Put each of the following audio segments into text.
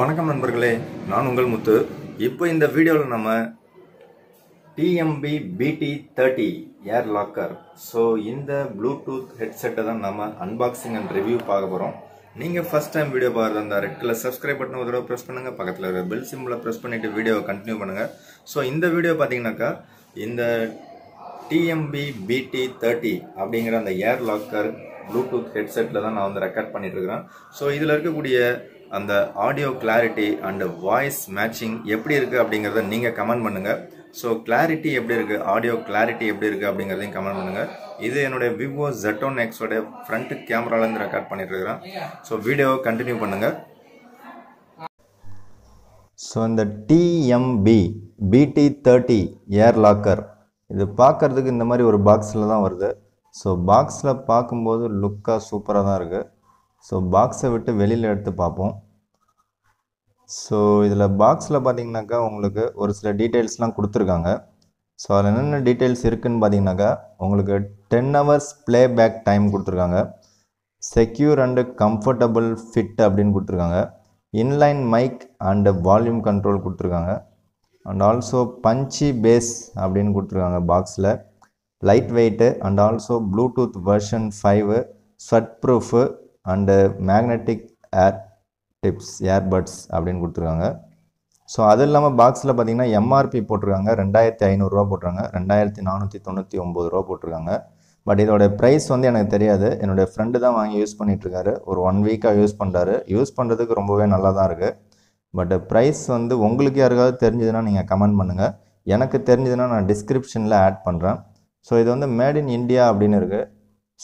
வணக்கம் நண்பர்களே நான் உங்கள் முத்து இப்போ இந்த வீடியோவில் நம்ம TMP BT thirty air locker so இந்த ப்ளூடூத் ஹெட்செட்டை தான் நம்ம அன்பாக்சிங் அண்ட் ரிவ்யூ பார்க்க போகிறோம் நீங்கள் ஃபஸ்ட் டைம் வீடியோ பார்க்குறது அந்த ரெட் கலர் சப்ஸ்கிரைப் பட்டன் ஒரு தடவை ப்ரெஸ் பண்ணுங்கள் பக்கத்தில் இருக்கிற பெல் சிம்பிளை ப்ரெஸ் பண்ணிவிட்டு வீடியோவை கண்டினியூ பண்ணுங்கள் ஸோ இந்த வீடியோ பார்த்தீங்கன்னாக்கா இந்த டிஎம்பி பிடி தேர்ட்டி அப்படிங்கிற அந்த ஏர் லாக்கர் ப்ளூடூத் ஹெட்செட்டில் தான் நான் வந்து ரெக்கார்ட் பண்ணிட்டுருக்கிறேன் ஸோ இதில் இருக்கக்கூடிய அந்த audio clarity and voice matching எப்படி இருக்குது அப்படிங்கிறத நீங்கள் கமெண்ட் பண்ணுங்கள் ஸோ கிளாரிட்டி எப்படி இருக்குது ஆடியோ கிளாரிட்டி எப்படி இருக்குது அப்படிங்கிறதையும் கமெண்ட் பண்ணுங்கள் இது என்னுடைய விவோ ஜெட் எக்ஸோடைய எக்ஸோட ஃப்ரண்ட் கேமராலேருந்து ரெக்கார்ட் பண்ணிட்டு இருக்கிறேன் ஸோ வீடியோவை கண்டினியூ பண்ணுங்கள் ஸோ இந்த TMP BT thirty air locker இது பார்க்கறதுக்கு இந்த மாதிரி ஒரு பாக்ஸில் தான் வருது ஸோ பாக்ஸில் பார்க்கும்போது லுக்காக சூப்பராக தான் இருக்குது ஸோ பாக்ஸை விட்டு வெளியில் எடுத்து பார்ப்போம் ஸோ இதில் பாக்ஸில் பார்த்தீங்கன்னாக்கா உங்களுக்கு ஒரு சில டீட்டெயில்ஸ்லாம் கொடுத்துருக்காங்க ஸோ அதில் என்னென்ன டீட்டெயில்ஸ் இருக்குதுன்னு பார்த்தீங்கன்னாக்கா உங்களுக்கு ten hours playback time கொடுத்துருக்காங்க செக்யூர் அண்டு கம்ஃபர்டபுள் ஃபிட் அப்படின்னு கொடுத்துருக்காங்க inline mic and volume control கொடுத்துருக்காங்க அண்ட் ஆல்சோ பஞ்சி பேஸ் அப்படின்னு கொடுத்துருக்காங்க பாக்ஸில் light weight and also bluetooth version five sweat proof and magnetic air tips earbuds அப்படின்னு கொடுத்துருக்காங்க so அது இல்லாமல் பாக்ஸில் பார்த்தீங்கன்னா எம்ஆர்பி போட்டிருக்காங்க ரெண்டாயிரத்தி ஐநூறுரூவா போட்டிருக்காங்க ரெண்டாயிரத்தி நானூற்றி தொண்ணூற்றி ஒம்பது ரூபா போட்டிருக்காங்க பட் இதோட ப்ரைஸ் வந்து எனக்கு தெரியாது என்னுடைய ஃப்ரெண்டு தான் வாங்கி யூஸ் பண்ணிகிட்ருக்காரு ஒரு ஒன் வீக்காக யூஸ் பண்ணுறாரு யூஸ் பண்ணுறதுக்கு ரொம்பவே நல்லா தான் இருக்குது பட் ப்ரைஸ் வந்து உங்களுக்கு யாருக்காவது தெரிஞ்சதுன்னா நீங்கள் கமெண்ட் பண்ணுங்கள் எனக்கு தெரிஞ்சதுன்னா நான் டிஸ்கிரிப்ஷனில் ஆட் பண்ணுறேன் ஸோ இது வந்து மேட் இன் இந்தியா அப்படின்னு இருக்குது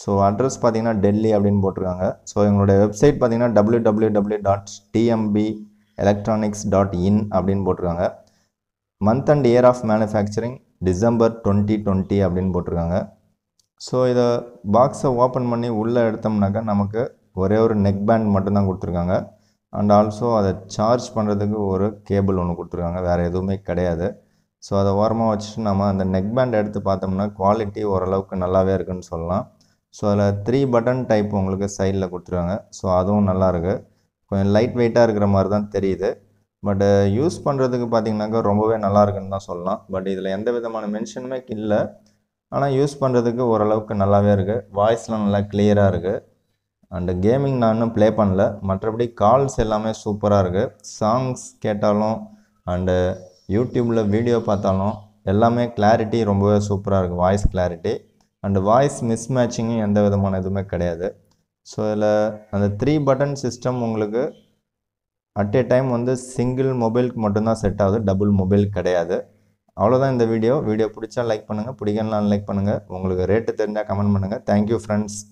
ஸோ அட்ரஸ் பார்த்தீங்கன்னா டெல்லி அப்படின்னு போட்டிருக்காங்க ஸோ எங்களுடைய வெப்சைட் பார்த்தீங்கன்னா W W W dot TMP electronics dot in அப்படின்னு போட்டிருக்காங்க month and year of manufacturing December twenty twenty அப்படின்னு போட்டிருக்காங்க ஸோ இதை பாக்ஸை ஓப்பன் பண்ணி உள்ளே எடுத்தோம்னாக்கா நமக்கு ஒரே ஒரு நெக் பேண்ட் மட்டும்தான் கொடுத்துருக்காங்க அண்ட் ஆல்சோ அதை சார்ஜ் பண்ணுறதுக்கு ஒரு கேபிள் ஒன்று கொடுத்துருக்காங்க வேறு எதுவுமே கிடையாது ஸோ அதை ஓரமாக வச்சுட்டு நம்ம அந்த நெக் பேண்ட் எடுத்து பார்த்தோம்னா குவாலிட்டி ஓரளவுக்கு நல்லாவே இருக்குன்னு சொல்லலாம் ஸோ அதில் த்ரீ பட்டன் டைப் உங்களுக்கு சைடில் கொடுத்துருவாங்க ஸோ அதுவும் நல்லாயிருக்கு கொஞ்சம் லைட் வெயிட்டாக இருக்கிற மாதிரி தான் தெரியுது பட்டு யூஸ் uh, பண்ணுறதுக்கு பார்த்திங்கனாக்கா ரொம்பவே நல்லாயிருக்குன்னு தான் சொல்லலாம் பட் இதில் எந்த விதமான மென்ஷனுமே இல்லை ஆனால் யூஸ் பண்ணுறதுக்கு ஓரளவுக்கு நல்லாவே இருக்குது வாய்ஸ்லாம் நல்லா கிளியராக இருக்குது அண்டு கேமிங் நான் இன்னும் ப்ளே பண்ணல மற்றபடி கால்ஸ் எல்லாமே சூப்பராக இருக்குது சாங்ஸ் கேட்டாலும் அண்டு யூடியூப்பில் வீடியோ பார்த்தாலும் எல்லாமே கிளாரிட்டி ரொம்பவே சூப்பராக இருக்குது voice clarity and voice miss மேட்சிங்கும் எந்த விதமான எதுவுமே கிடையாது ஸோ இதில் அந்த த்ரீ பட்டன் சிஸ்டம் உங்களுக்கு அட் ஏ டைம் வந்து சிங்கிள் மொபைலுக்கு மட்டும்தான் செட் ஆகுது டபுள் மொபைல் கிடையாது அவ்வளோதான் இந்த வீடியோ வீடியோ பிடிச்சா லைக் பண்ணுங்கள் பிடிக்கலாம் லைக் பண்ணுங்கள் உங்களுக்கு ரேட்டு தெரிஞ்சால் கமெண்ட் பண்ணுங்கள் தேங்க்யூ ஃப்ரெண்ட்ஸ்